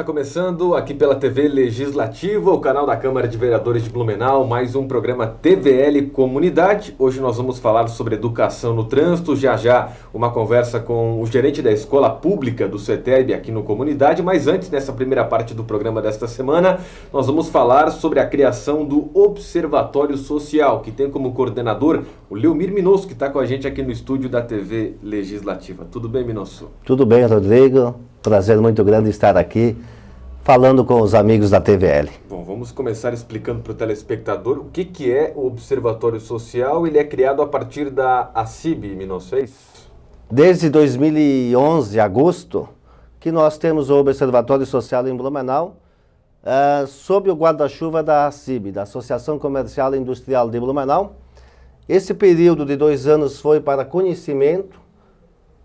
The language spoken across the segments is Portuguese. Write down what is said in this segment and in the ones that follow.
está começando aqui pela TV Legislativa, o canal da Câmara de Vereadores de Blumenau, mais um programa TVL Comunidade. Hoje nós vamos falar sobre educação no trânsito, já já uma conversa com o gerente da Escola Pública do CETEB aqui no Comunidade, mas antes, nessa primeira parte do programa desta semana, nós vamos falar sobre a criação do Observatório Social, que tem como coordenador o Leomir Minosso, que está com a gente aqui no estúdio da TV Legislativa. Tudo bem, Minosso? Tudo bem, Rodrigo prazer muito grande estar aqui falando com os amigos da TVL. Bom, vamos começar explicando para o telespectador o que, que é o Observatório Social. Ele é criado a partir da ACIB, Minocês? É Desde 2011, agosto, que nós temos o Observatório Social em Blumenau, uh, sob o guarda-chuva da ACIB, da Associação Comercial e Industrial de Blumenau. Esse período de dois anos foi para conhecimento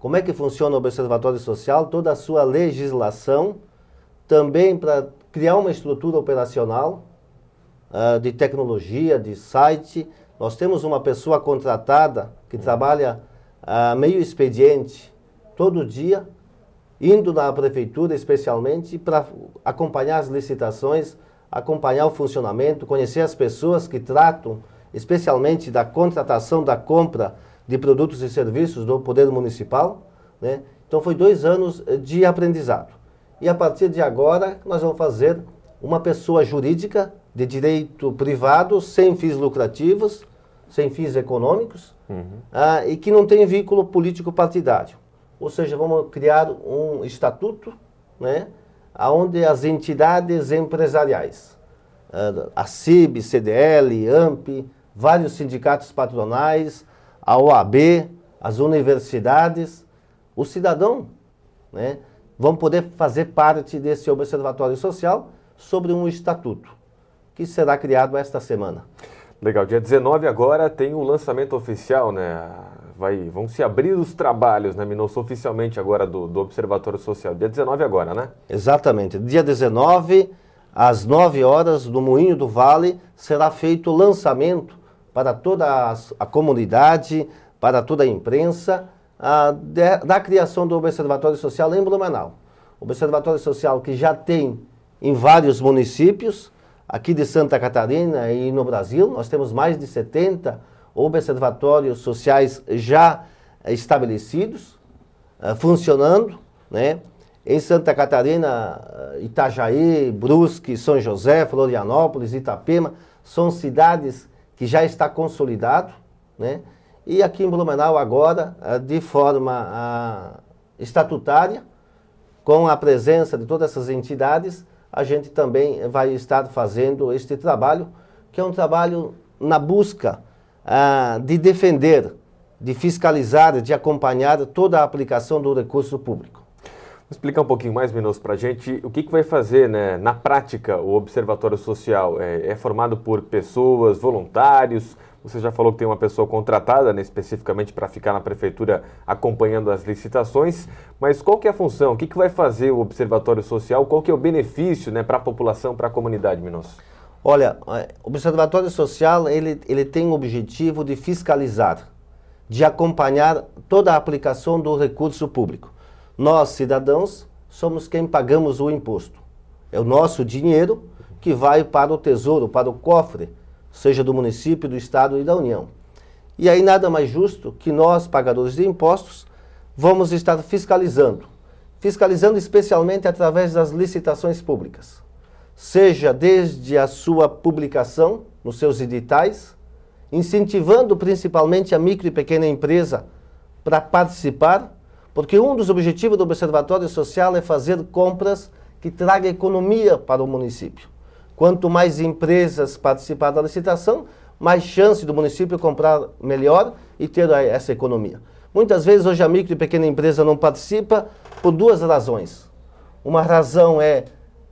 como é que funciona o Observatório Social, toda a sua legislação, também para criar uma estrutura operacional uh, de tecnologia, de site. Nós temos uma pessoa contratada que trabalha uh, meio expediente todo dia, indo na prefeitura especialmente para acompanhar as licitações, acompanhar o funcionamento, conhecer as pessoas que tratam especialmente da contratação, da compra de produtos e serviços do Poder Municipal. Né? Então, foi dois anos eh, de aprendizado. E a partir de agora, nós vamos fazer uma pessoa jurídica de direito privado, sem fins lucrativos, sem fins econômicos, uhum. ah, e que não tem vínculo político partidário. Ou seja, vamos criar um estatuto, né, onde as entidades empresariais, ah, a CIB, CDL, AMP, vários sindicatos patronais, a OAB, as universidades, o cidadão, né, vão poder fazer parte desse observatório social sobre um estatuto que será criado esta semana. Legal, dia 19 agora tem o lançamento oficial, né? Vai, vão se abrir os trabalhos, né, Minosso, oficialmente agora do, do Observatório Social. Dia 19 agora, né? Exatamente. Dia 19, às 9 horas, no Moinho do Vale, será feito o lançamento para toda a, a comunidade, para toda a imprensa, a, de, da criação do Observatório Social em Blumenau. Observatório Social que já tem em vários municípios, aqui de Santa Catarina e no Brasil, nós temos mais de 70 observatórios sociais já eh, estabelecidos, eh, funcionando, né? Em Santa Catarina, eh, Itajaí, Brusque, São José, Florianópolis, Itapema, são cidades que já está consolidado, né? E aqui em Blumenau agora, eh, de forma ah, estatutária, com a presença de todas essas entidades, a gente também vai estar fazendo este trabalho, que é um trabalho na busca ah, de defender, de fiscalizar, de acompanhar toda a aplicação do recurso público. Explicar um pouquinho mais, Minoso, para a gente o que, que vai fazer né, na prática o Observatório Social. É, é, formado por pessoas, voluntários? Você já falou que tem uma pessoa contratada né, especificamente para ficar na prefeitura acompanhando as licitações, mas qual que é a função? O que, que vai fazer o Observatório Social? Qual que é o benefício né, para a população, para a comunidade, Minoso? Olha, é, o Observatório Social ele, ele tem o objetivo de fiscalizar, de acompanhar toda a aplicação do recurso público. Nós, cidadãos, somos quem pagamos o imposto. É o nosso dinheiro que vai para o tesouro, para o cofre, seja do município, do estado e da União. E aí nada mais justo que nós, pagadores de impostos, vamos estar fiscalizando. Fiscalizando especialmente através das licitações públicas. Seja desde a sua publicação nos seus editais, incentivando principalmente a micro e pequena empresa para participar porque um dos objetivos do Observatório Social é fazer compras que traga economia para o município. Quanto mais empresas participar da licitação, mais chance do município comprar melhor e ter eh, essa economia. Muitas vezes hoje a micro e pequena empresa não participa por duas razões. Uma razão é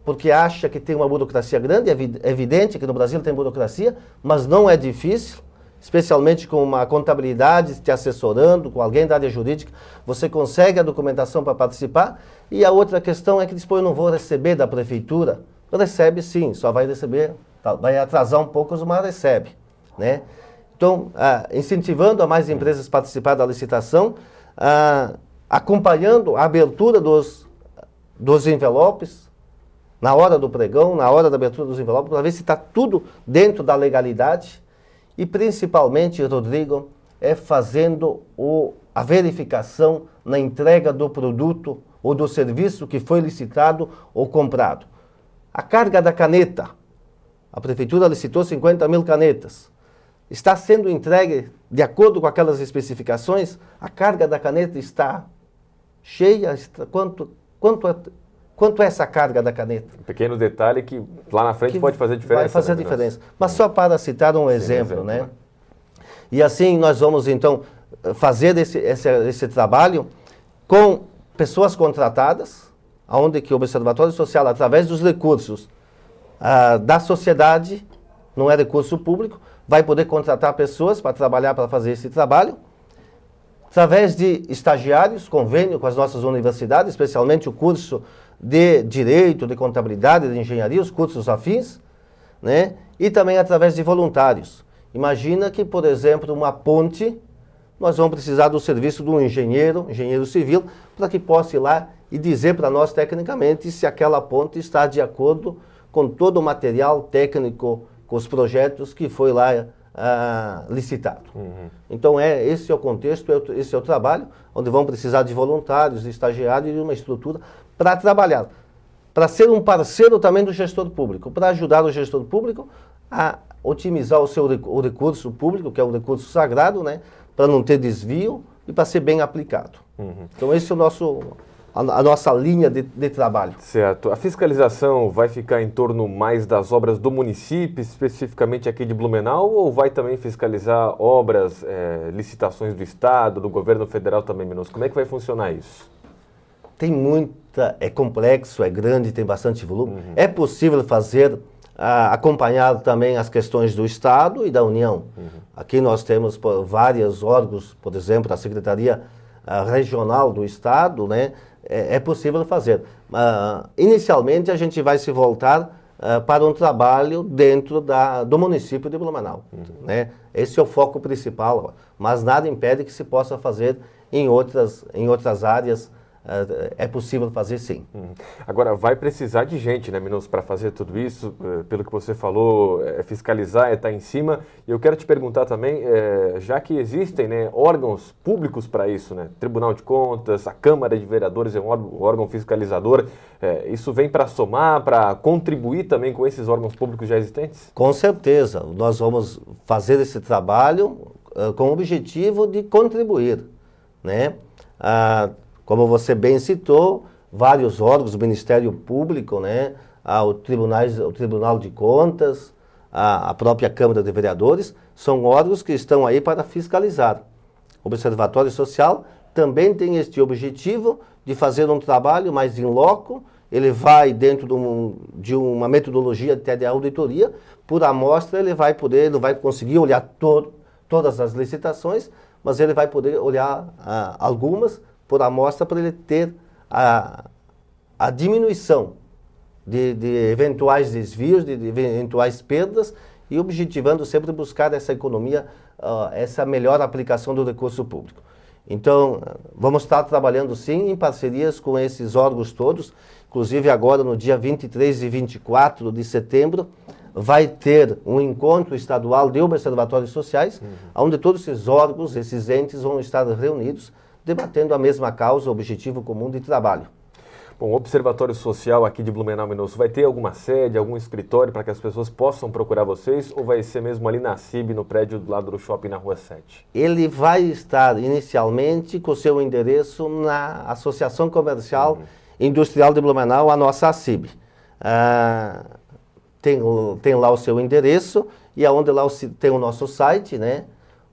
porque acha que tem uma burocracia grande, é, é evidente que no Brasil tem burocracia, mas não é difícil especialmente com uma contabilidade te assessorando, com alguém da área jurídica, você consegue a documentação para participar. E a outra questão é que depois eu não vou receber da prefeitura. Recebe sim, só vai receber, vai atrasar um pouco, mas recebe. Né? Então, ah, incentivando a mais empresas a participar da licitação, ah, acompanhando a abertura dos, dos envelopes, na hora do pregão, na hora da abertura dos envelopes, para ver se está tudo dentro da legalidade e principalmente, Rodrigo, é fazendo o, a verificação na entrega do produto ou do serviço que foi licitado ou comprado. A carga da caneta, a prefeitura licitou 50 mil canetas. Está sendo entregue de acordo com aquelas especificações? A carga da caneta está cheia? Está, quanto, quanto é Quanto é essa carga da caneta? Um pequeno detalhe que lá na frente que pode fazer diferença. Vai fazer né, diferença. Mas só para citar um Sim, exemplo, né? né? E assim nós vamos então fazer esse, esse, esse trabalho com pessoas contratadas, onde que o Observatório Social, através dos recursos ah, da sociedade, não é recurso público, vai poder contratar pessoas para trabalhar, para fazer esse trabalho, através de estagiários, convênio com as nossas universidades, especialmente o curso de direito, de contabilidade, de engenharia, os cursos afins, né? e também através de voluntários. Imagina que, por exemplo, uma ponte, nós vamos precisar do serviço de um engenheiro, engenheiro civil, para que possa ir lá e dizer para nós tecnicamente se aquela ponte está de acordo com todo o material técnico, com os projetos que foi lá ah, licitado. Uhum. Então, é, esse é o contexto, é esse é o trabalho, onde vão precisar de voluntários, de estagiários e de uma estrutura para trabalhar, para ser um parceiro também do gestor público, para ajudar o gestor público a otimizar o seu o recurso público, que é um recurso sagrado, né, para não ter desvio e para ser bem aplicado. Uhum. Então esse é o nosso a, a nossa linha de, de, trabalho. Certo. A fiscalização vai ficar em torno mais das obras do município, especificamente aqui de Blumenau, ou vai também fiscalizar obras, é, licitações do Estado, do governo federal também, Minos? Como é que vai funcionar isso? tem muita, é complexo, é grande, tem bastante volume. Uhum. É possível fazer ah, acompanhado também as questões do Estado e da União. Uhum. Aqui nós temos por, vários órgãos, por exemplo, a Secretaria ah, Regional do Estado, né? É, é possível fazer. Ah, inicialmente a gente vai se voltar ah, para um trabalho dentro da, do município de Blumenau. Uhum. Né? Esse é o foco principal, mas nada impede que se possa fazer em outras, em outras áreas é possível fazer sim. Uhum. Agora, vai precisar de gente, né, Minos, para fazer tudo isso, eh, pelo que você falou, é fiscalizar, é estar tá em cima. E eu quero te perguntar também, é, já que existem né, órgãos públicos para isso, né, Tribunal de Contas, a Câmara de Vereadores é um órgão fiscalizador, é, isso vem para somar, para contribuir também com esses órgãos públicos já existentes? Com certeza, nós vamos fazer esse trabalho uh, com o objetivo de contribuir, né? Uh, como você bem citou, vários órgãos, o Ministério Público, né, ao ah, tribunais, o Tribunal de Contas, a, a própria Câmara de Vereadores, são órgãos que estão aí para fiscalizar. O Observatório Social também tem este objetivo de fazer um trabalho mais em loco, ele vai dentro de, um, de uma metodologia até de auditoria, por amostra ele vai poder, ele vai conseguir olhar to todas as licitações, mas ele vai poder olhar ah, algumas por amostra para ele ter a, a diminuição de, de eventuais desvios, de, de, eventuais perdas e objetivando sempre buscar essa economia, uh, essa melhor aplicação do recurso público. Então, vamos estar trabalhando sim em parcerias com esses órgãos todos, inclusive agora no dia 23 e 24 de setembro, vai ter um encontro estadual de observatórios sociais, uhum. onde todos esses órgãos, esses entes vão estar reunidos debatendo a mesma causa, objetivo comum de trabalho. Bom, o Observatório Social aqui de Blumenau Minosso vai ter alguma sede, algum escritório para que as pessoas possam procurar vocês ou vai ser mesmo ali na CIB, no prédio do lado do shopping na Rua 7? Ele vai estar inicialmente com o seu endereço na Associação Comercial uhum. Industrial de Blumenau, a nossa CIB. Ah, tem, tem lá o seu endereço e aonde lá tem o nosso site, né?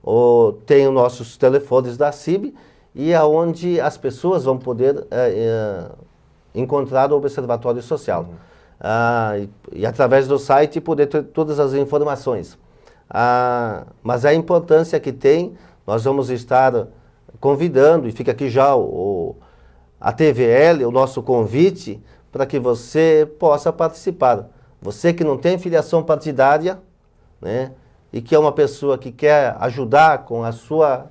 O, tem os nossos telefones da CIB e aonde as pessoas vão poder é, encontrar o Observatório Social. Uhum. Ah, e, e, através do site poder ter todas as informações. Ah, mas a importância que tem, nós vamos estar convidando, e fica aqui já o, a TVL, o nosso convite, para que você possa participar. Você que não tem filiação partidária, né, e que é uma pessoa que quer ajudar com a sua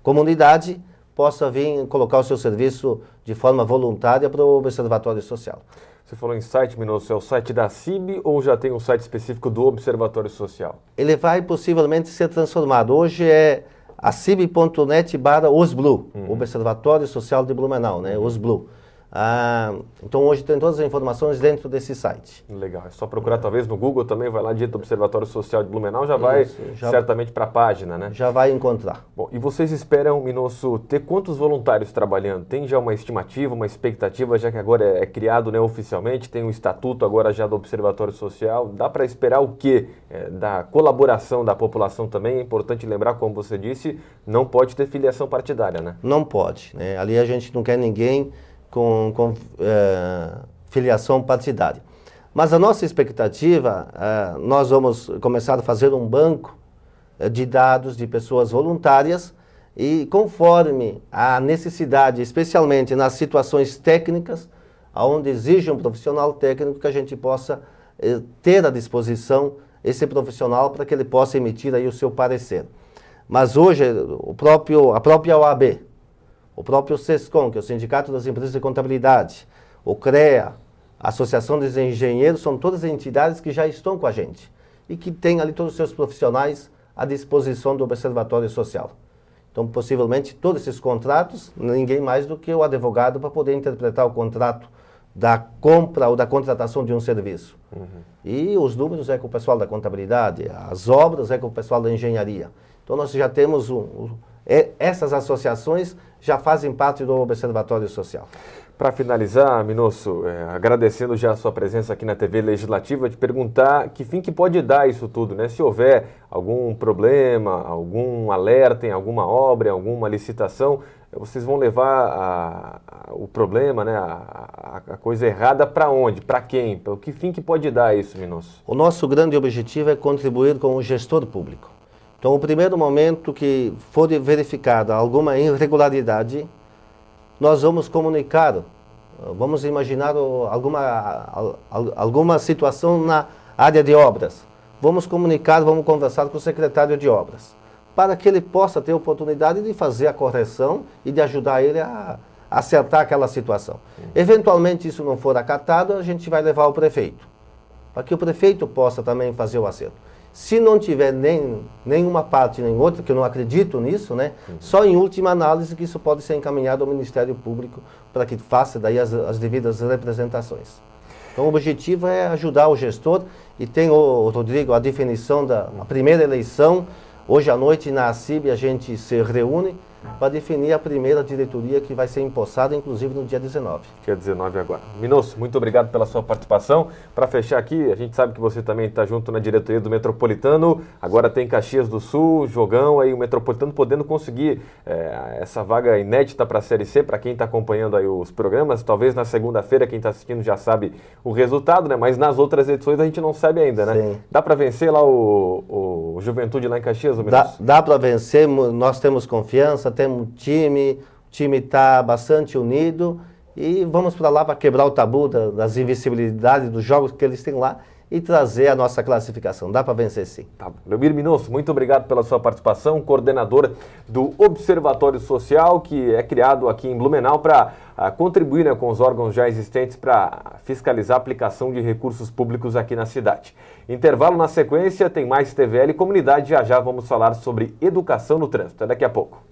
comunidade, possa vir colocar o seu serviço de forma voluntária para o Observatório Social. Você falou em site, Minoso, é o site da CIB ou já tem um site específico do Observatório Social? Ele vai possivelmente ser transformado. Hoje é acib.net barra osblu, uhum. Observatório Social de Blumenau, né, osblu. Uhum. Ah, então hoje tem todas as informações dentro desse site. Legal, é só procurar talvez no Google também, vai lá dito Observatório Social de Blumenau, já vai Isso, já, certamente para a página, né? Já vai encontrar. Bom, e vocês esperam, Minosso, ter quantos voluntários trabalhando? Tem já uma estimativa, uma expectativa, já que agora é, é criado né, oficialmente, tem um estatuto agora já do Observatório Social, dá para esperar o quê? É, da colaboração da população também, é importante lembrar, como você disse, não pode ter filiação partidária, né? Não pode, né? ali a gente não quer ninguém com, com é, filiação partidária. Mas a nossa expectativa, é, nós vamos começar a fazer um banco eh, de dados de pessoas voluntárias e conforme a necessidade, especialmente nas situações técnicas, onde exige um profissional técnico que a gente possa eh, ter à disposição esse profissional para que ele possa emitir aí o seu parecer. Mas hoje o próprio, a própria OAB, o próprio SESCOM, que é o Sindicato das Empresas de Contabilidade, o CREA, a Associação dos Engenheiros, são todas entidades que já estão com a gente e que têm ali todos os seus profissionais à disposição do Observatório Social. Então, possivelmente, todos esses contratos, ninguém mais do que o advogado para poder interpretar o contrato da compra ou da contratação de um serviço. Uhum. E os números é com o pessoal da contabilidade, as obras é com o pessoal da engenharia. Então, nós já temos um, um é, essas associações já fazem parte do Observatório Social. Para finalizar, Minosso, é, agradecendo já a sua presença aqui na TV Legislativa, te perguntar que fim que pode dar isso tudo, né? Se houver algum problema, algum alerta em alguma obra, em alguma licitação, vocês vão levar a, a, o problema, né, a, a coisa errada para onde, para quem, para o que fim que pode dar isso, Minosso? O nosso grande objetivo é contribuir com o gestor público então, o primeiro momento que for verificada alguma irregularidade, nós vamos comunicar, vamos imaginar alguma, alguma situação na área de obras. Vamos comunicar, vamos conversar com o secretário de obras, para que ele possa ter oportunidade de fazer a correção e de ajudar ele a acertar aquela situação. Eventualmente, isso não for acatado, a gente vai levar ao prefeito, para que o prefeito possa também fazer o acerto. Se não tiver nem, nenhuma parte nem outra, que eu não acredito nisso, né? Uhum. Só em última análise que isso pode ser encaminhado ao Ministério Público para que faça daí as, as devidas representações. Então o objetivo é ajudar o gestor e tem o, o Rodrigo a definição da primeira eleição. Hoje à noite na ACIB a gente se reúne para definir a primeira diretoria que vai ser empossada, inclusive no dia 19. Dia 19 agora. Minosso, muito obrigado pela sua participação. Para fechar aqui, a gente sabe que você também está junto na diretoria do Metropolitano, agora tem Caxias do Sul, Jogão, aí o Metropolitano podendo conseguir é, essa vaga inédita para a Série C, para quem está acompanhando aí os programas, talvez na segunda-feira, quem está assistindo já sabe o resultado, né? mas nas outras edições a gente não sabe ainda, né? Sim. Dá para vencer lá o, o Juventude lá em Caxias, Dá, dá para vencer, nós temos confiança, temos time, o time está bastante unido e vamos para lá para quebrar o tabu da, das invisibilidades dos jogos que eles têm lá e trazer a nossa classificação. Dá para vencer sim. Tá Leomir Minoso, muito obrigado pela sua participação, coordenador do Observatório Social, que é criado aqui em Blumenau para ah, contribuir né, com os órgãos já existentes para fiscalizar a aplicação de recursos públicos aqui na cidade. Intervalo na sequência, tem mais TVL Comunidade. Já já vamos falar sobre educação no trânsito. Até daqui a pouco.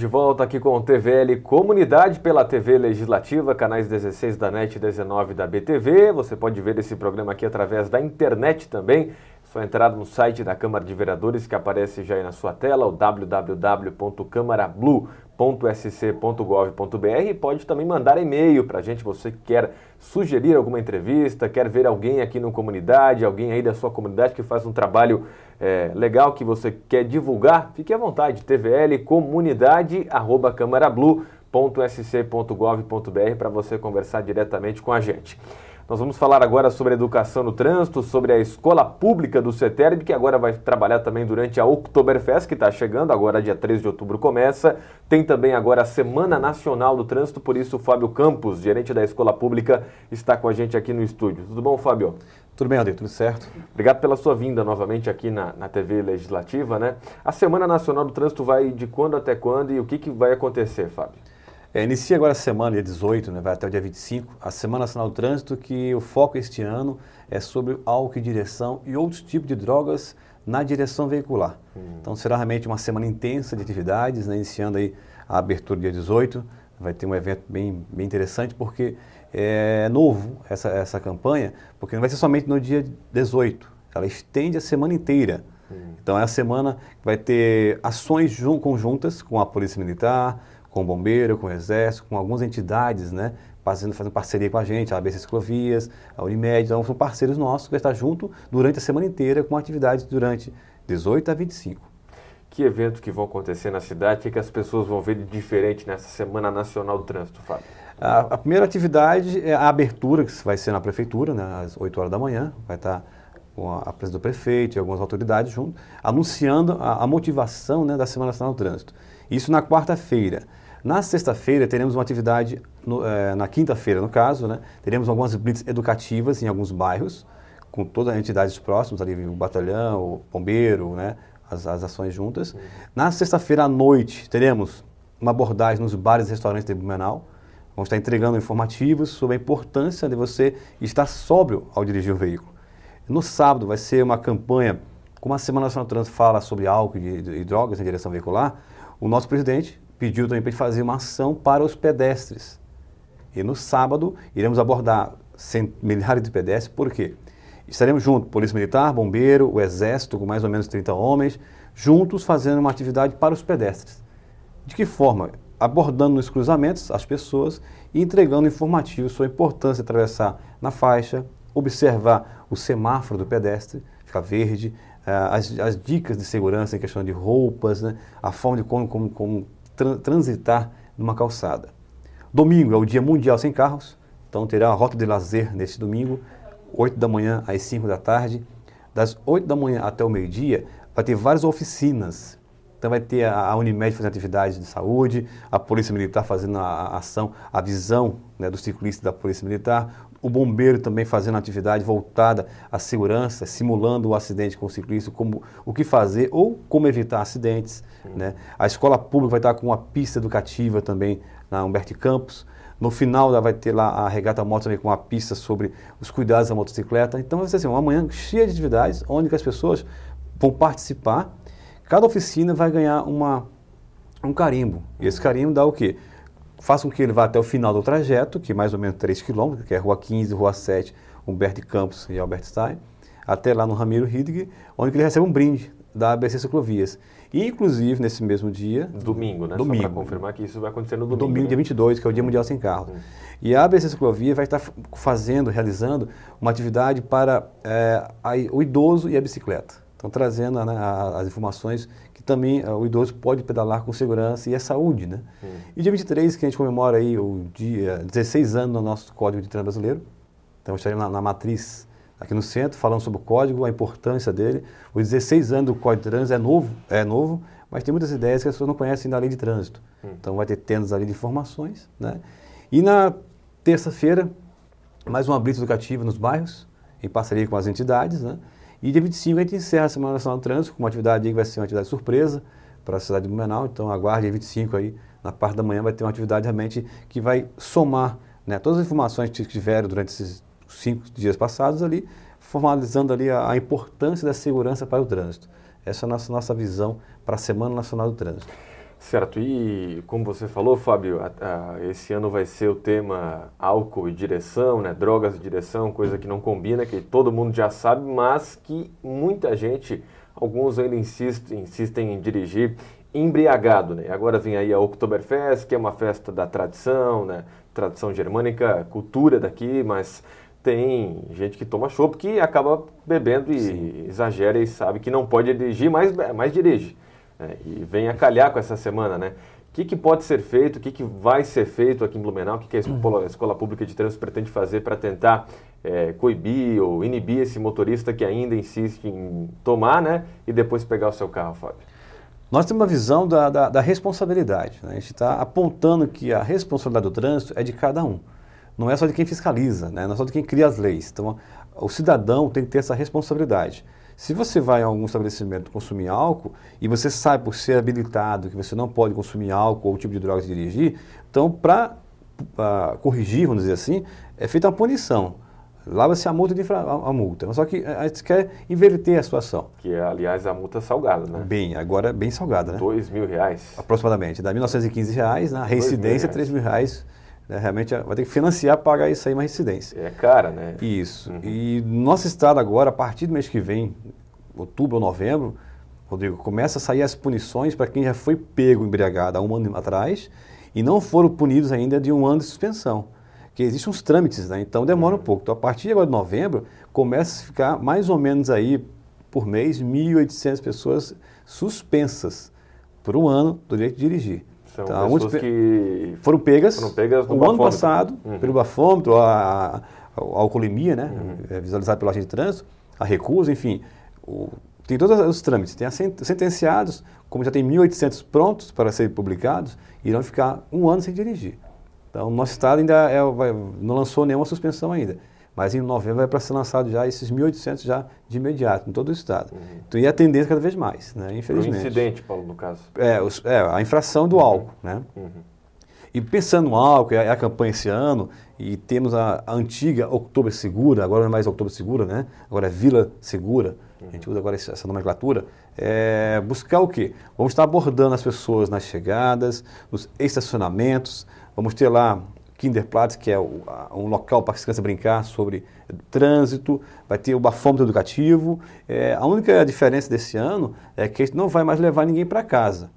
de volta aqui com o TVL Comunidade pela TV Legislativa, canais 16 da NET e 19 da BTV. Você pode ver esse programa aqui através da internet também. É só entrar no site da Câmara de Vereadores que aparece já aí na sua tela, o www.câmarablu.com www.sc.gov.br pode também mandar e-mail para a gente. Você quer sugerir alguma entrevista, quer ver alguém aqui na comunidade, alguém aí da sua comunidade que faz um trabalho é, legal que você quer divulgar, fique à vontade. TVL comunidade arroba br para você conversar diretamente com a gente. Nós vamos falar agora sobre educação no trânsito, sobre a escola pública do CETERB, que agora vai trabalhar também durante a Oktoberfest, que está chegando, agora dia 13 de outubro começa. Tem também agora a Semana Nacional do Trânsito, por isso o Fábio Campos, gerente da escola pública, está com a gente aqui no estúdio. Tudo bom, Fábio? Tudo bem, Aldir, tudo certo? Obrigado pela sua vinda novamente aqui na, na TV Legislativa, né? A Semana Nacional do Trânsito vai de quando até quando e o que, que vai acontecer, Fábio? É, inicia agora a semana, dia 18, né, vai até o dia 25, a Semana Nacional do Trânsito, que o foco este ano é sobre álcool e direção e outros tipos de drogas na direção veicular. Hum. Então será realmente uma semana intensa de atividades, né, iniciando aí a abertura dia 18, vai ter um evento bem, bem interessante, porque é, é novo essa, essa campanha, porque não vai ser somente no dia 18, ela estende a semana inteira. Hum. Então é a semana que vai ter ações conjuntas com a Polícia Militar, com o bombeiro, com o exército, com algumas entidades, né? Fazendo, fazendo parceria com a gente, a ABC Ciclovias, a Unimed, então são parceiros nossos que estão junto durante a semana inteira com atividades durante 18 a 25 que eventos que vão acontecer na cidade, o que, é que, as pessoas vão ver de diferente nessa Semana Nacional do Trânsito, Fábio? A, a, primeira atividade é a abertura, que vai ser na prefeitura, né, às 8 horas da manhã, vai estar com a, a presença do prefeito e algumas autoridades junto, anunciando a, a motivação né, da Semana Nacional do Trânsito. Isso na quarta-feira. Na sexta-feira teremos uma atividade, no, é, na quinta-feira no caso, né, teremos algumas blitz educativas em alguns bairros, com todas as entidades próximas, ali o batalhão, o bombeiro, né, as, as ações juntas. Uhum. Na sexta-feira à noite teremos uma abordagem nos bares e restaurantes de Blumenau, Vamos estar entregando informativos sobre a importância de você estar sóbrio ao dirigir o veículo. No sábado vai ser uma campanha, como a Semana Nacional do Trânsito fala sobre álcool e, e drogas em direção veicular, o nosso presidente, pediu também para fazer uma ação para os pedestres. E no sábado iremos abordar milhares de pedestres, por quê? Estaremos juntos, Polícia Militar, Bombeiro, o Exército, com mais ou menos 30 homens, juntos fazendo uma atividade para os pedestres. De que forma? Abordando nos cruzamentos as pessoas e entregando informativos sobre a importância de atravessar na faixa, observar o semáforo do pedestre, ficar verde, eh, as, as dicas de segurança em questão de roupas, né? a forma de como, como, como transitar numa calçada. Domingo é o Dia Mundial Sem Carros, então terá a rota de lazer neste domingo, 8 da manhã às 5 da tarde. Das 8 da manhã até o meio-dia, vai ter várias oficinas. Então vai ter a Unimed fazendo atividades de saúde, a Polícia Militar fazendo a ação, a visão né, do ciclista da Polícia Militar, o bombeiro também fazendo atividade voltada à segurança, simulando o um acidente com o ciclista, como o que fazer ou como evitar acidentes. Né? A escola pública vai estar com uma pista educativa também na Humberto Campos. No final vai ter lá a regata moto também com uma pista sobre os cuidados da motocicleta. Então vai ser assim, uma manhã cheia de atividades, onde as pessoas vão participar. Cada oficina vai ganhar uma, um carimbo. E esse carimbo dá o quê? faça com que ele vá até o final do trajeto, que é mais ou menos 3 quilômetros, que é Rua 15, Rua 7, Humberto Campos e Albert Stein, até lá no Ramiro Hidrig, onde ele recebe um brinde da ABC Ciclovias. E, inclusive, nesse mesmo dia... Domingo, né? Domingo. Só para confirmar que isso vai acontecer no domingo. Domingo, né? dia 22, que é o Dia uhum. Mundial Sem Carro. Hum. E a ABC Ciclovia vai estar fazendo, realizando uma atividade para é, a, o idoso e a bicicleta. Estão trazendo né, as informações também eh, o idoso pode pedalar com segurança e é saúde, né? Hum. E dia 23, que a gente comemora aí o dia 16 anos do nosso Código de Trânsito Brasileiro. Então estaremos na, na matriz aqui no centro, falando sobre o código, a importância dele. Os 16 anos do Código de Trânsito é novo, é novo, mas tem muitas ideias que as pessoas não conhecem da lei de trânsito. Hum. Então vai ter tendas ali de informações, né? E na terça-feira, mais uma brita educativa nos bairros, em parceria com as entidades, né? E dia 25 a gente encerra a Semana Nacional do Trânsito com uma atividade que vai ser uma atividade surpresa para a cidade de Blumenau. Então aguarde dia 25 aí, na parte da manhã vai ter uma atividade realmente que vai somar né, todas as informações que tiveram durante esses cinco dias passados ali, formalizando ali a, a importância da segurança para o trânsito. Essa é a nossa, nossa visão para a Semana Nacional do Trânsito. Certo, e como você falou, Fábio, a, a, esse ano vai ser o tema álcool e direção, né? drogas e direção, coisa que não combina, que todo mundo já sabe, mas que muita gente, alguns ainda insistem, insistem em dirigir embriagado. Né? Agora vem aí a Oktoberfest, que é uma festa da tradição, né? tradição germânica, cultura daqui, mas tem gente que toma chopp que acaba bebendo e Sim. exagera e sabe que não pode dirigir, mas, mas dirige. É, e vem a calhar com essa semana, né? O que, que, pode ser feito, o que, que, vai ser feito aqui em Blumenau, o que, que a escola, a escola Pública de Trânsito pretende fazer para tentar é, coibir ou inibir esse motorista que ainda insiste em tomar né, e depois pegar o seu carro, Fábio? Nós temos uma visão da, da, da responsabilidade. Né? A gente está apontando que a responsabilidade do trânsito é de cada um. Não é só de quem fiscaliza, né? não é só de quem cria as leis. Então, o cidadão tem que ter essa responsabilidade. Se você vai a algum estabelecimento consumir álcool e você sabe por ser habilitado que você não pode consumir álcool ou tipo de drogas e dirigir, então para ah, corrigir, vamos dizer assim, é feita uma punição. Lava-se a multa de infra, a, a multa. Só que a gente quer inverter a situação. Que, aliás, a multa é salgada, né? Bem, agora é bem salgada, né? Dois mil reais. Aproximadamente. Da 1.915 reais, na reincidência, três mil reais né? Realmente vai ter que financiar pagar isso aí uma residência. É cara, né? Isso. Uhum. E nosso estado agora, a partir do mês que vem, outubro ou novembro, Rodrigo, começa a sair as punições para quem já foi pego embriagado há um ano atrás e não foram punidos ainda de um ano de suspensão. Que existem uns trâmites, né? Então demora uhum. um pouco. Então, a partir agora de novembro, começa a ficar mais ou menos aí por mês 1.800 pessoas suspensas por um ano do direito de dirigir. São então, tá, pessoas que foram pegas, foram pegas no, ano passado uhum. pelo bafômetro, a, a, a alcoolemia, né, uhum. É visualizada pela agente de trânsito, a recusa, enfim. O, tem todos os trâmites. Tem sentenciados, como já tem 1.800 prontos para serem publicados, irão ficar um ano sem dirigir. Então, o nosso Estado ainda é, vai, não lançou nenhuma suspensão ainda. Mas em novembro vai para ser lançado já esses 1.800 já de imediato, em todo o estado. Uhum. Então, e a tendência cada vez mais, né? infelizmente. O incidente, Paulo, no caso. É, os, é a infração do uhum. álcool, né? Uhum. E pensando no álcool, a, a campanha esse ano, e temos a, a antiga Outubro Segura, agora não é mais Outubro Segura, né? Agora é Vila Segura, uhum. a gente uhum. usa agora essa, essa nomenclatura. É, buscar o quê? Vamos estar abordando as pessoas nas chegadas, nos estacionamentos, vamos ter lá Kinderplatz, que é um local para as crianças brincar sobre trânsito, vai ter o bafômetro educativo. É, a única diferença desse ano é que a gente não vai mais levar ninguém para casa.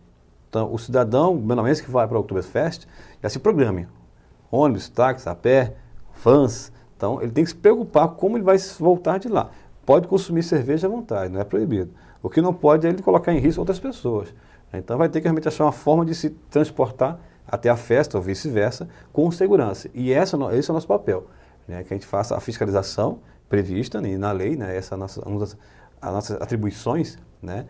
Então, o cidadão, menos que vai para o Oktoberfest, já se programe. Ônibus, táxi, a pé, fãs. Então, ele tem que se preocupar como ele vai voltar de lá. Pode consumir cerveja à vontade, não é proibido. O que não pode é ele colocar em risco outras pessoas. Então, vai ter que realmente achar uma forma de se transportar até a festa ou vice-versa com segurança. E essa, é esse é o nosso papel, né? que a gente faça a fiscalização prevista né? na lei, né? essa é nossa, as nossas atribuições, né?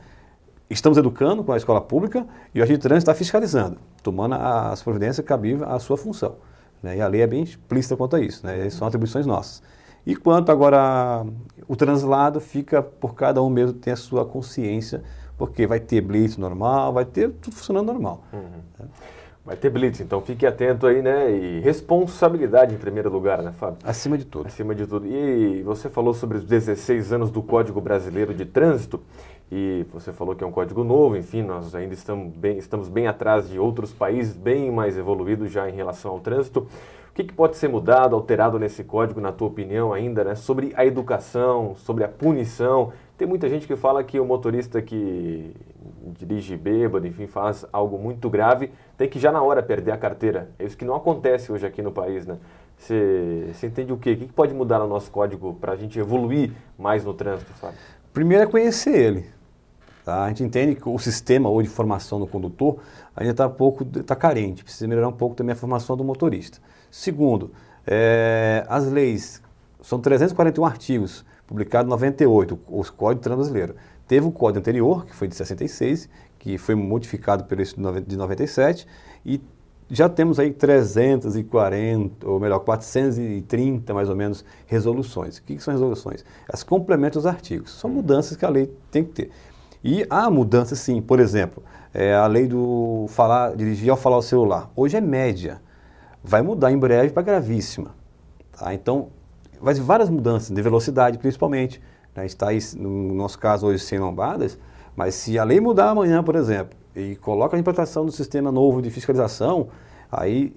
Estamos educando com a escola pública e o agente de trânsito está fiscalizando, tomando as providências cabíveis à sua função. Né? E a lei é bem explícita quanto a isso, né? são atribuições nossas. E quanto agora o translado fica por cada um mesmo tem a sua consciência, porque vai ter blitz normal, vai ter tudo funcionando normal. Uhum. Né? Vai ter blitz, então fique atento aí, né? E responsabilidade em primeiro lugar, né, Fábio? Acima de tudo. Acima de tudo. E você falou sobre os 16 anos do Código Brasileiro de Trânsito, e você falou que é um código novo, enfim, nós ainda estamos bem, estamos bem atrás de outros países bem mais evoluídos já em relação ao trânsito. O que, que, pode ser mudado, alterado nesse código, na tua opinião ainda, né? Sobre a educação, sobre a punição. Tem muita gente que fala que o motorista que dirige bêbado, enfim, faz algo muito grave, tem que já na hora perder a carteira. É isso que não acontece hoje aqui no país, né? Você, entende o quê? O que pode mudar no nosso código para a gente evoluir mais no trânsito, Fábio? Primeiro é conhecer ele. Tá? A gente entende que o sistema ou de formação do condutor ainda está pouco tá carente, precisa melhorar um pouco também a formação do motorista. Segundo, é, as leis, são 341 artigos, publicados em 98, o Código Trânsito Brasileiro. Teve o código anterior, que foi de 66, que foi modificado pelo de 97, e já temos aí 340, ou melhor, 430 mais ou menos, resoluções. O que, que são resoluções? Elas complementam os artigos. São mudanças que a lei tem que ter. E há mudanças sim, por exemplo, é a lei do falar, dirigir ao falar o celular. Hoje é média. Vai mudar em breve para gravíssima. Tá? Então, vai ter várias mudanças, de velocidade principalmente né, está, no nosso caso, hoje sem lombadas, mas se a lei mudar amanhã, por exemplo, e coloca a implantação do sistema novo de fiscalização, aí,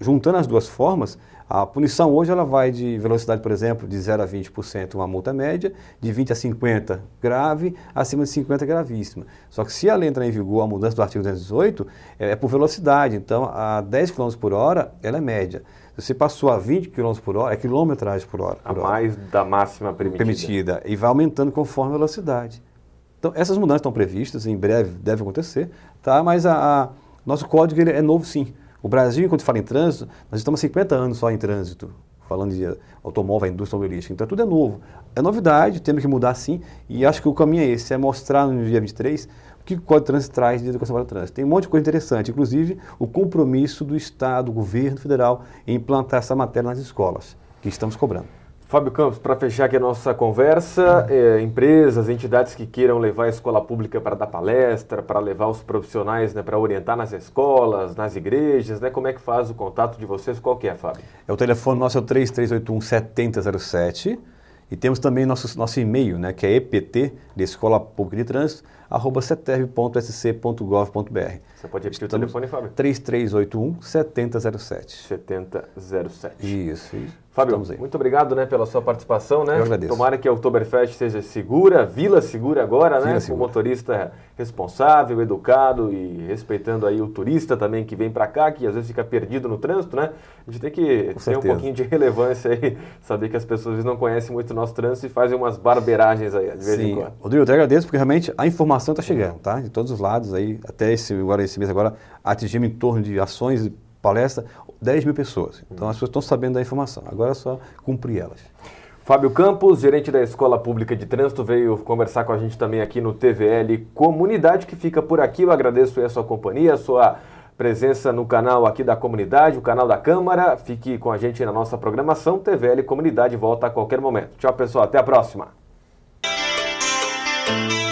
juntando as duas formas, a punição hoje ela vai de velocidade, por exemplo, de 0 a 20% uma multa média, de 20 a 50 grave, acima de 50 gravíssima. Só que se a lei entrar em vigor, a mudança do artigo 218 é, é por velocidade, então a 10 km por hora ela é média. Você passou a 20 km por hora, é quilometragem por hora. Por a hora, mais da máxima permitida. permitida. E vai aumentando conforme a velocidade. Então, essas mudanças estão previstas, em breve deve acontecer, tá? mas a, a nosso código é novo sim. O Brasil, enquanto fala em trânsito, nós estamos há 50 anos só em trânsito, falando de automóvel, indústria automobilística. Então, tudo é novo. É novidade, temos que mudar sim, e acho que o caminho é esse, é mostrar no dia 23 o que o Código de Trânsito traz de educação para o trânsito? Tem um monte de coisa interessante, inclusive o compromisso do Estado, do governo federal, em implantar essa matéria nas escolas, que estamos cobrando. Fábio Campos, para fechar aqui a nossa conversa, é, empresas, entidades que queiram levar a escola pública para dar palestra, para levar os profissionais né, para orientar nas escolas, nas igrejas, né, como é que faz o contato de vocês? Qual que é, Fábio? É o telefone nosso é o 3381 7007 e temos também nosso, nosso e-mail, né, que é ept de Escola Pública de Trânsito, arroba ceterv.sc.gov.br. Você pode repetir Estamos o telefone, Fábio? 3381 7007. 7007. Isso. isso. Fábio, muito obrigado né, pela sua participação. Né? Eu agradeço. Tomara que a Oktoberfest seja segura, Vila Segura agora, né? Vila né? Segura. Com motorista responsável, educado e respeitando aí o turista também que vem para cá, que às vezes fica perdido no trânsito, né? A gente tem que Com ter certeza. um pouquinho de relevância aí, saber que as pessoas não conhecem muito o nosso trânsito e fazem umas barbeiragens aí de vez Sim. em quando. Rodrigo, eu te agradeço porque realmente a informação está chegando, tá? De todos os lados aí, até esse, agora, esse mês agora, atingimos em torno de ações e palestra 10 mil pessoas. Então as pessoas estão sabendo da informação, agora é só cumprir elas. Fábio Campos, gerente da Escola Pública de Trânsito, veio conversar com a gente também aqui no TVL Comunidade, que fica por aqui. Eu agradeço a sua companhia, a sua presença no canal aqui da comunidade, o canal da Câmara. Fique com a gente na nossa programação. TVL Comunidade volta a qualquer momento. Tchau, pessoal. Até a próxima. Thank you.